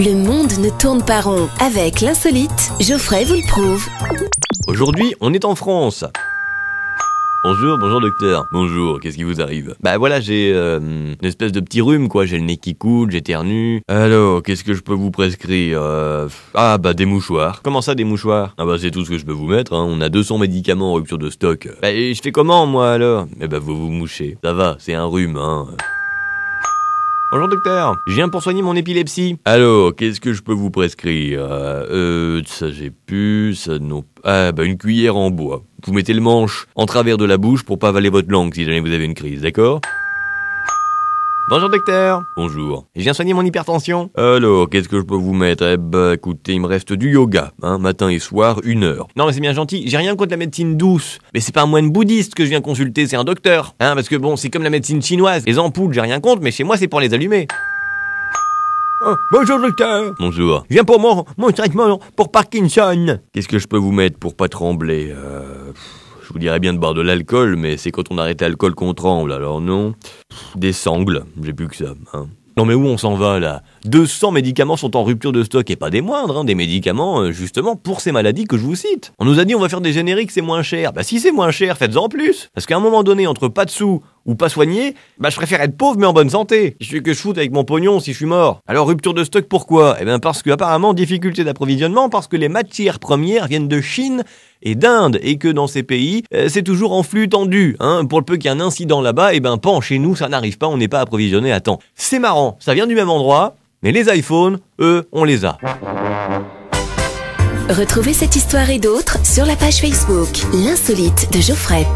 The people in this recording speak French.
Le monde ne tourne pas rond. Avec l'insolite, Geoffrey vous le prouve. Aujourd'hui, on est en France. Bonjour, bonjour docteur. Bonjour, qu'est-ce qui vous arrive Bah voilà, j'ai euh, une espèce de petit rhume quoi, j'ai le nez qui coule, j'éternue. Alors, qu'est-ce que je peux vous prescrire euh Ah bah des mouchoirs. Comment ça des mouchoirs Ah bah c'est tout ce que je peux vous mettre, hein. on a 200 médicaments en rupture de stock. Bah je fais comment moi alors Eh bah vous vous mouchez. Ça va, c'est un rhume hein. Bonjour docteur, je viens pour soigner mon épilepsie. Alors, qu'est-ce que je peux vous prescrire euh, euh, ça j'ai pu, ça non... Ah bah une cuillère en bois. Vous mettez le manche en travers de la bouche pour pas avaler votre langue si jamais vous avez une crise, d'accord Bonjour docteur. Bonjour. Je viens soigner mon hypertension. Alors, qu'est-ce que je peux vous mettre Eh ben, écoutez, il me reste du yoga, hein, matin et soir, une heure. Non, mais c'est bien gentil, j'ai rien contre la médecine douce. Mais c'est pas un moine bouddhiste que je viens consulter, c'est un docteur. Hein, parce que bon, c'est comme la médecine chinoise. Les ampoules, j'ai rien contre, mais chez moi, c'est pour les allumer. Ah, bonjour docteur. Bonjour. Je viens pour mon, mon traitement pour Parkinson. Qu'est-ce que je peux vous mettre pour pas trembler euh... Je vous dirais bien de boire de l'alcool, mais c'est quand on arrête l'alcool qu'on tremble, alors non. Des sangles, j'ai plus que ça. Hein. Non mais où on s'en va là 200 médicaments sont en rupture de stock et pas des moindres, hein, des médicaments euh, justement pour ces maladies que je vous cite. On nous a dit on va faire des génériques, c'est moins cher. Bah si c'est moins cher, faites-en plus. Parce qu'à un moment donné, entre pas de sous, ou pas soigné, bah je préfère être pauvre mais en bonne santé. Je suis que je foute avec mon pognon si je suis mort. Alors rupture de stock pourquoi Eh bien parce que apparemment difficulté d'approvisionnement parce que les matières premières viennent de Chine et d'Inde et que dans ces pays euh, c'est toujours en flux tendu. Hein. Pour le peu qu'il y ait un incident là-bas, et eh ben pan chez nous ça n'arrive pas, on n'est pas approvisionné à temps. C'est marrant, ça vient du même endroit, mais les iPhones, eux, on les a. Retrouvez cette histoire et d'autres sur la page Facebook L'insolite de Geoffrey.